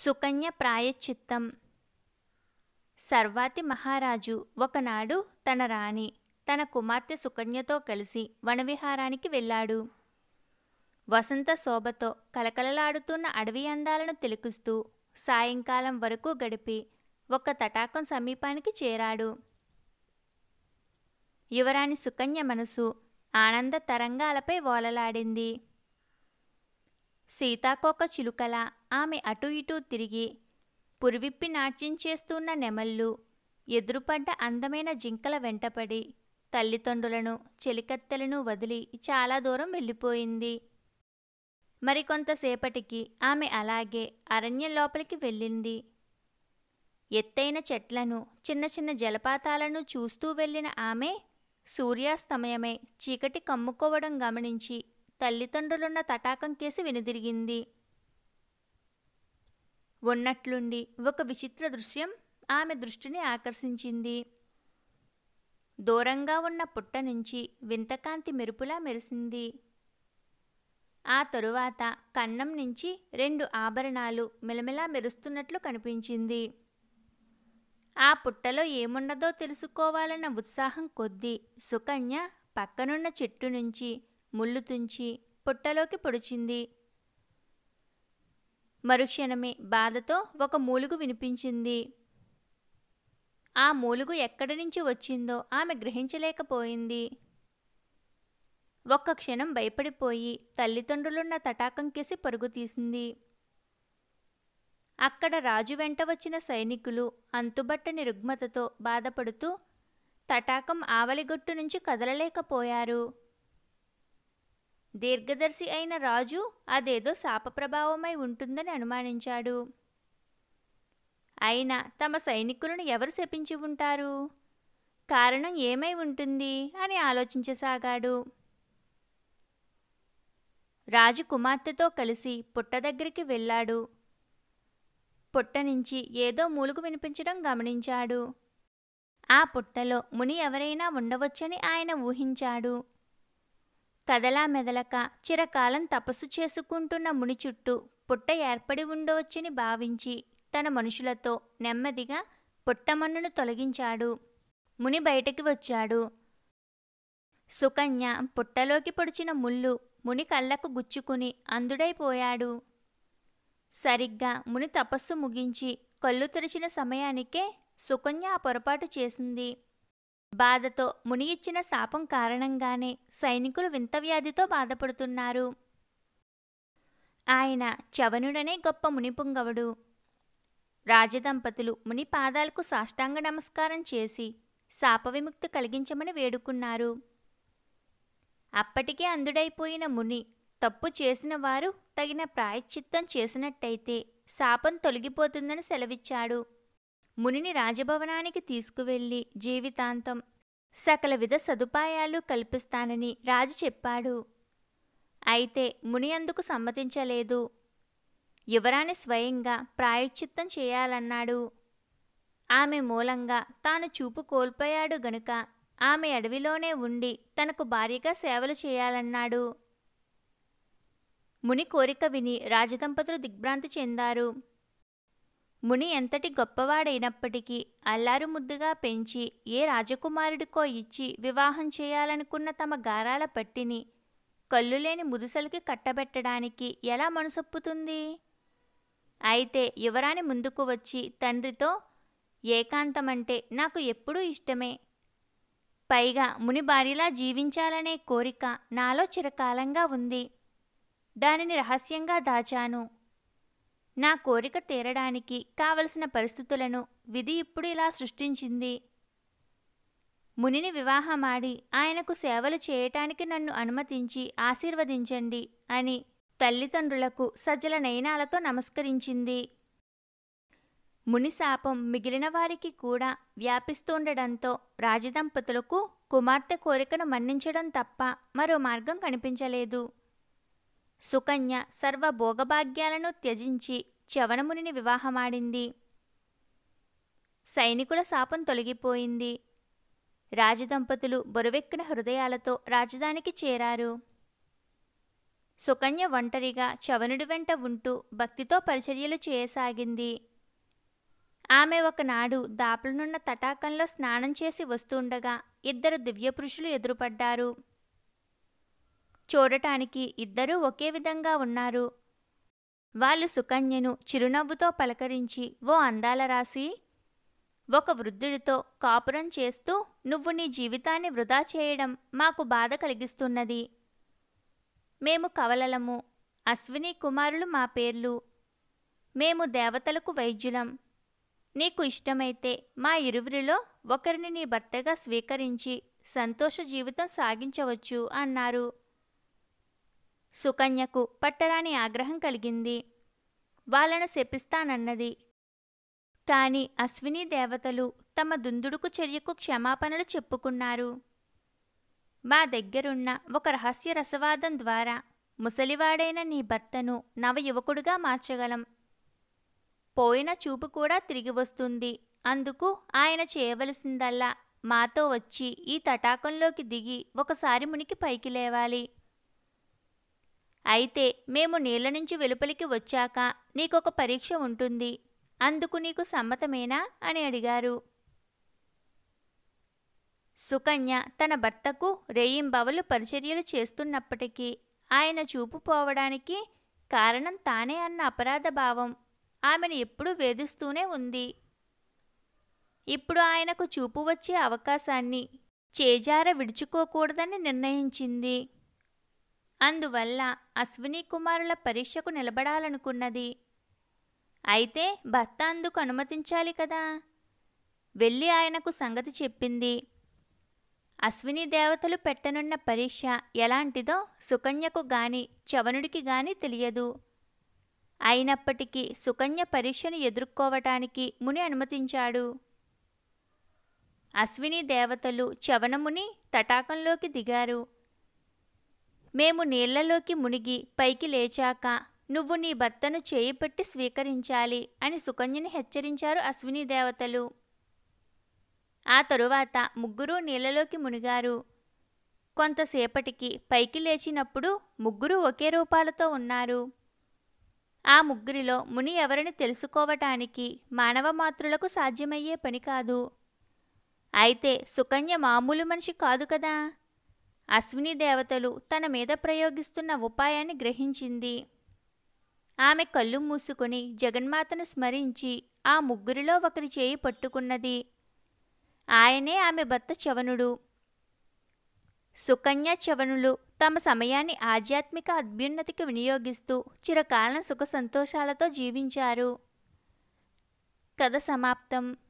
సుకన్య ప్రాయశ్చిత్తం సర్వాతి మహారాజు ఒకనాడు తన రాణి తన కుమార్తె సుకన్యతో కలిసి వనవిహారానికి వెళ్ళాడు వసంత శోభతో కలకలలాడుతున్న అడవి అందాలను తిలకిస్తూ సాయంకాలం వరకు గడిపి ఒక తటాకం సమీపానికి చేరాడు యువరాణి సుకన్య మనసు ఆనంద తరంగాలపై ఓలలాడింది సీతాకోక చిలుకల ఆమె అటు ఇటు తిరిగి పురివిప్పి నాట్యం చేస్తున్న నెమళ్ళు ఎదురుపడ్డ అందమైన జింకల వెంటపడి తల్లిదండ్రులను చెలికత్తెలను వదిలి చాలా దూరం వెళ్ళిపోయింది మరికొంతసేపటికి ఆమె అలాగే అరణ్యం లోపలికి వెళ్ళింది ఎత్తైన చెట్లను చిన్న చిన్న జలపాతాలను చూస్తూ వెళ్ళిన ఆమె సూర్యాస్తమయమే చీకటి కమ్ముకోవడం గమనించి తల్లిదండ్రులున్న తటాకం కేసి వెనుదిరిగింది ఉన్నట్లుండి ఒక విచిత్ర దృశ్యం ఆమె దృష్టిని ఆకర్షించింది దూరంగా ఉన్న పుట్ట నుంచి వింతకాంతి మెరుపులా మెరిసింది ఆ తరువాత కన్నం నుంచి రెండు ఆభరణాలు మెలమెలా మెరుస్తున్నట్లు కనిపించింది ఆ పుట్టలో ఏమున్నదో తెలుసుకోవాలన్న ఉత్సాహం కొద్దీ సుకన్య పక్కనున్న చెట్టు నుంచి ముళ్ళు తుంచి పుట్టలోకి పొడిచింది మరుక్షణమే బాధతో ఒక మూలుగు వినిపించింది ఆ మూలుగు ఎక్కడి నుంచి వచ్చిందో ఆమె గ్రహించలేకపోయింది ఒక్క క్షణం భయపడిపోయి తల్లిదండ్రులున్న తటాకం కేసి పరుగు తీసింది అక్కడ రాజు వెంట వచ్చిన సైనికులు అంతుబట్టని రుగ్మతతో బాధపడుతూ తటాకం ఆవలిగొట్టు నుంచి కదలలేకపోయారు దీర్ఘదర్శి అయిన రాజు అదేదో శాపప్రభావమై ఉంటుందని అనుమానించాడు అయినా తమ సైనికులను ఎవరు శపించి ఉంటారు కారణం ఏమై ఉంటుంది అని ఆలోచించసాగాడు రాజు కుమార్తెతో కలిసి పుట్ట దగ్గరికి వెళ్ళాడు పుట్ట నుంచి ఏదో మూలుగు వినిపించడం గమనించాడు ఆ పుట్టలో ముని ఎవరైనా ఉండవచ్చని ఆయన ఊహించాడు కదలా మెదలక చిరకాలం తపస్సు చేసుకుంటున్న ముని చుట్టూ పుట్ట ఏర్పడి ఉండవచ్చని భావించి తన మనుషులతో నెమ్మదిగా పుట్టమన్నును తొలగించాడు ముని బయటకి వచ్చాడు సుకన్య పుట్టలోకి పొడిచిన ముళ్ళు ముని కళ్ళకు గుచ్చుకుని అందుడైపోయాడు సరిగ్గా ముని తపస్సు ముగించి కళ్ళు తెరిచిన సమయానికే సుకన్య ఆ పొరపాటు చేసింది బాధతో ముని ఇచ్చిన శాపం కారణంగానే సైనికులు వింత వ్యాధితో బాధపడుతున్నారు ఆయన చవనుడనే గొప్ప మునిపుంగవుడు రాజదంపతులు ముని పాదాలకు సాష్టాంగ నమస్కారం చేసి శాప విముక్తి కలిగించమని వేడుకున్నారు అప్పటికే అందుడైపోయిన ముని తప్పు చేసిన వారు తగిన ప్రాయశ్చిత్తం చేసినట్టయితే శాపం తొలగిపోతుందని సెలవిచ్చాడు మునిని రాజభవనానికి తీసుకువెళ్ళి జీవితాంతం సకల విధ సదుపాయాలు కల్పిస్తానని రాజు చెప్పాడు అయితే ముని అందుకు సమ్మతించలేదు యువరాణి స్వయంగా ప్రాయశ్చిత్తం చేయాలన్నాడు ఆమె మూలంగా తాను చూపు కోల్పోయాడు గనుక ఆమె అడవిలోనే ఉండి తనకు భార్యగా సేవలు చేయాలన్నాడు ముని కోరిక విని రాజదంపతులు దిగ్భ్రాంతి చెందారు ముని ఎంతటి గొప్పవాడైనప్పటికీ అల్లారు ముద్దుగా పెంచి ఏ రాజకుమారుడికో ఇచ్చి వివాహం చేయాలనుకున్న తమ గారాల పట్టిని కళ్ళులేని ముదుసలకి కట్టబెట్టడానికి ఎలా మనసొప్పుతుంది అయితే యువరాణి ముందుకు వచ్చి తండ్రితో ఏకాంతమంటే నాకు ఎప్పుడూ ఇష్టమే పైగా ముని భార్యలా జీవించాలనే కోరిక నాలో చిరకాలంగా ఉంది దానిని రహస్యంగా దాచాను నా కోరిక తీరడానికి కావలసిన పరిస్థితులను విధి ఇప్పుడు ఇలా సృష్టించింది మునిని వివాహమాడి ఆయనకు సేవలు చేయటానికి నన్ను అనుమతించి ఆశీర్వదించండి అని తల్లిదండ్రులకు సజ్జల నయనాలతో నమస్కరించింది ముని శాపం మిగిలిన వారికి కూడా వ్యాపిస్తుండటంతో రాజదంపతులకు కుమార్తె కోరికను మన్నించడం తప్ప మరో మార్గం కనిపించలేదు సుకన్య సర్వ భోగభాగ్యాలను త్యజించి చవనమునిని వివాహమాడింది సైనికుల శాపం తొలగిపోయింది రాజదంపతులు బరువెక్కిన హృదయాలతో రాజధానికి చేరారు సుకన్య ఒంటరిగా చవనుడి వెంట ఉంటూ భక్తితో పరిచర్యలు చేయసాగింది ఆమె ఒకనాడు దాపులనున్న తటాకంలో స్నానం చేసి వస్తుండగా ఇద్దరు దివ్యపురుషులు ఎదురుపడ్డారు చూడటానికి ఇద్దరూ ఒకే విధంగా ఉన్నారు వాళ్ళు సుకన్యను చిరునవ్వుతో పలకరించి ఓ అందాల రాసి ఒక వృద్ధుడితో కాపురం చేస్తూ నువ్వు నీ జీవితాన్ని వృధా చేయడం మాకు బాధ కలిగిస్తున్నది మేము కవలలము అశ్విని కుమారులు మా పేర్లు మేము దేవతలకు వైద్యులం నీకు ఇష్టమైతే మా ఇరువురిలో ఒకరిని నీ భర్తగా స్వీకరించి సంతోష జీవితం సాగించవచ్చు అన్నారు సుకన్యకు పట్టరాని ఆగ్రహం కలిగింది వాళ్ళను శపిస్తానన్నది కాని అశ్విని దేవతలు తమ దుందుడుకు చర్యకు క్షమాపణలు చెప్పుకున్నారు మా దగ్గరున్న ఒక రహస్య రసవాదం ద్వారా ముసలివాడైన నీ భర్తను నవయువకుడుగా మార్చగలం పోయిన చూపు కూడా తిరిగి వస్తుంది అందుకు ఆయన చేయవలసిందల్లా మాతో వచ్చి ఈ తటాకంలోకి దిగి ఒకసారి మునికి పైకి లేవాలి అయితే మేము నీళ్ల నుంచి వెలుపలికి వచ్చాక నీకొక పరీక్ష ఉంటుంది అందుకు నీకు సమ్మతమేనా అని అడిగారు సుకన్య తన భర్తకు రేయింబవలు పరిచర్యలు చేస్తున్నప్పటికీ ఆయన చూపు పోవడానికి కారణం తానే అన్న అపరాధ భావం ఆమెను ఎప్పుడూ వేధిస్తూనే ఉంది ఇప్పుడు ఆయనకు చూపు వచ్చే అవకాశాన్ని చేజార విడుచుకోకూడదని నిర్ణయించింది అందువల్ల అశ్విని కుమారుల పరీక్షకు నిలబడాలనుకున్నది అయితే భర్త అందుకు అనుమతించాలి కదా వెళ్ళి ఆయనకు సంగతి చెప్పింది అశ్విని దేవతలు పెట్టనున్న పరీక్ష ఎలాంటిదో సుకన్యకు గాని చవనుడికి గాని తెలియదు అయినప్పటికీ సుకన్య పరీక్షను ఎదుర్కోవటానికి ముని అనుమతించాడు అశ్విని దేవతలు చవనముని తటాకంలోకి దిగారు మేము నీళ్లలోకి మునిగి పైకి లేచాక నువ్వు నీ భర్తను చేయిపెట్టి స్వీకరించాలి అని సుకన్యని హెచ్చరించారు అశ్విని దేవతలు ఆ తరువాత ముగ్గురు నీళ్లలోకి మునిగారు కొంతసేపటికి పైకి లేచినప్పుడు ముగ్గురు ఒకే రూపాలతో ఉన్నారు ఆ ముగ్గురిలో ముని ఎవరిని తెలుసుకోవటానికి మానవ మాతృలకు సాధ్యమయ్యే పని కాదు అయితే సుకన్య మామూలు మనిషి కాదు కదా అశ్విని దేవతలు తన మీద ప్రయోగిస్తున్న ఉపాయాన్ని గ్రహించింది ఆమె కళ్ళు మూసుకుని జగన్మాతను స్మరించి ఆ ముగ్గురిలో ఒకరి చేయి పట్టుకున్నది ఆయనే ఆమె భర్త చవనుడు సుకన్య చవనులు తమ సమయాన్ని ఆధ్యాత్మిక అద్భ్యున్నతికి వినియోగిస్తూ చిరకాలం సుఖ సంతోషాలతో జీవించారు కథ సమాప్తం